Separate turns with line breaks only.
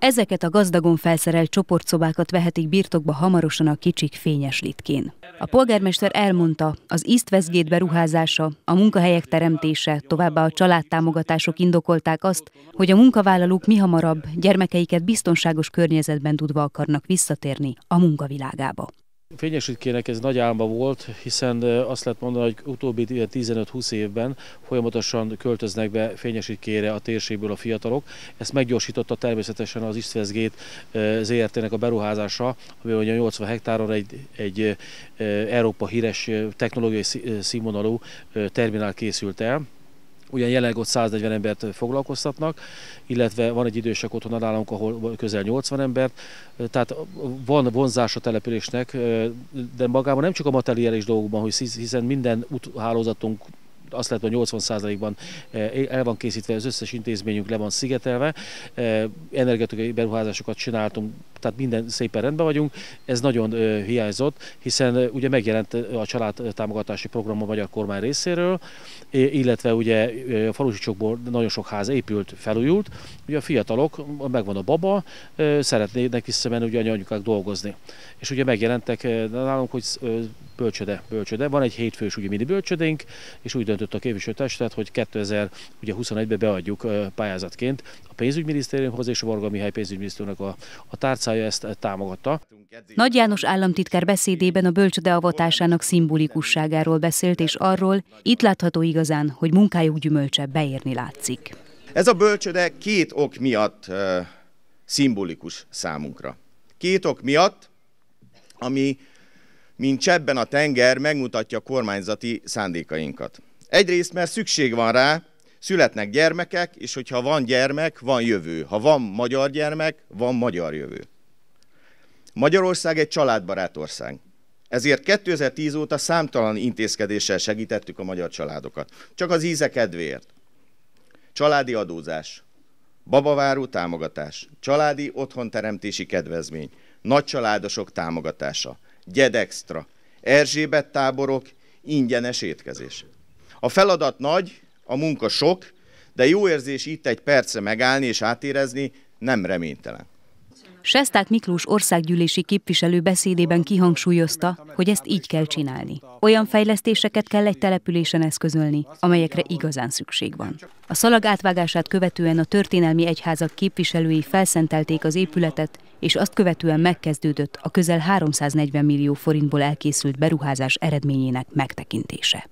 Ezeket a gazdagon felszerelt csoportszobákat vehetik birtokba hamarosan a kicsik fényes litkén. A polgármester elmondta, az East Westgate beruházása, a munkahelyek teremtése, továbbá a családtámogatások indokolták azt, hogy a munkavállalók mi hamarabb gyermekeiket biztonságos környezetben tudva akarnak visszatérni a munkavilágába.
Fényesütkének ez nagy álma volt, hiszen azt lehet mondani, hogy utóbbi 15-20 évben folyamatosan költöznek be Fényesütkére a térségből a fiatalok. Ezt meggyorsította természetesen az Istvezgét ZRT-nek a beruházása, ami ugye 80 hektáron egy, egy Európa híres technológiai színvonalú terminál készült el ugyan jelenleg ott 140 embert foglalkoztatnak, illetve van egy idősek otthon nálunk, ahol közel 80 embert, tehát van vonzás a településnek, de magában nem csak a materiális dolgokban, hiszen minden hálózatunk azt lehet, hogy 80%-ban el van készítve, az összes intézményünk le van szigetelve, energetikai beruházásokat csináltunk tehát minden szépen rendben vagyunk. Ez nagyon hiányzott, hiszen ugye megjelent a támogatási program a magyar kormány részéről, illetve ugye a falusicsokból nagyon sok ház épült, felújult. Ugye a fiatalok, megvan a baba, szeretnének visszamenni ugye anyanyukák dolgozni. És ugye megjelentek nálunk, hogy bölcsöde, bölcsöde. Van egy hétfős ugye mini bölcsödénk, és úgy döntött a képviselőtestület, hogy 2021-ben beadjuk pályázatként pénzügyminisztériumhoz, és Varga Mihály pénzügyminisztérnek a, a tárcája ezt e, támogatta.
Nagy János államtitkár beszédében a bölcsöde avatásának szimbolikusságáról beszélt, és arról itt látható igazán, hogy munkájuk gyümölcse beérni látszik.
Ez a bölcsöde két ok miatt uh, szimbolikus számunkra. Két ok miatt, ami mint csebben a tenger megmutatja a kormányzati szándékainkat. Egyrészt, mert szükség van rá, Születnek gyermekek, és hogyha van gyermek, van jövő. Ha van magyar gyermek, van magyar jövő. Magyarország egy családbarát ország. Ezért 2010 óta számtalan intézkedéssel segítettük a magyar családokat. Csak az íze kedvéért. Családi adózás, babaváró támogatás, családi otthonteremtési kedvezmény, nagycsaládosok támogatása, gyedextra, Erzsébet táborok, ingyenes étkezés. A feladat nagy, a munka sok, de jó érzés itt egy perce megállni és átérezni nem reménytelen.
Sesták Miklós országgyűlési képviselő beszédében kihangsúlyozta, hogy ezt így kell csinálni. Olyan fejlesztéseket kell egy településen eszközölni, amelyekre igazán szükség van. A szalag átvágását követően a történelmi egyházak képviselői felszentelték az épületet, és azt követően megkezdődött a közel 340 millió forintból elkészült beruházás eredményének megtekintése.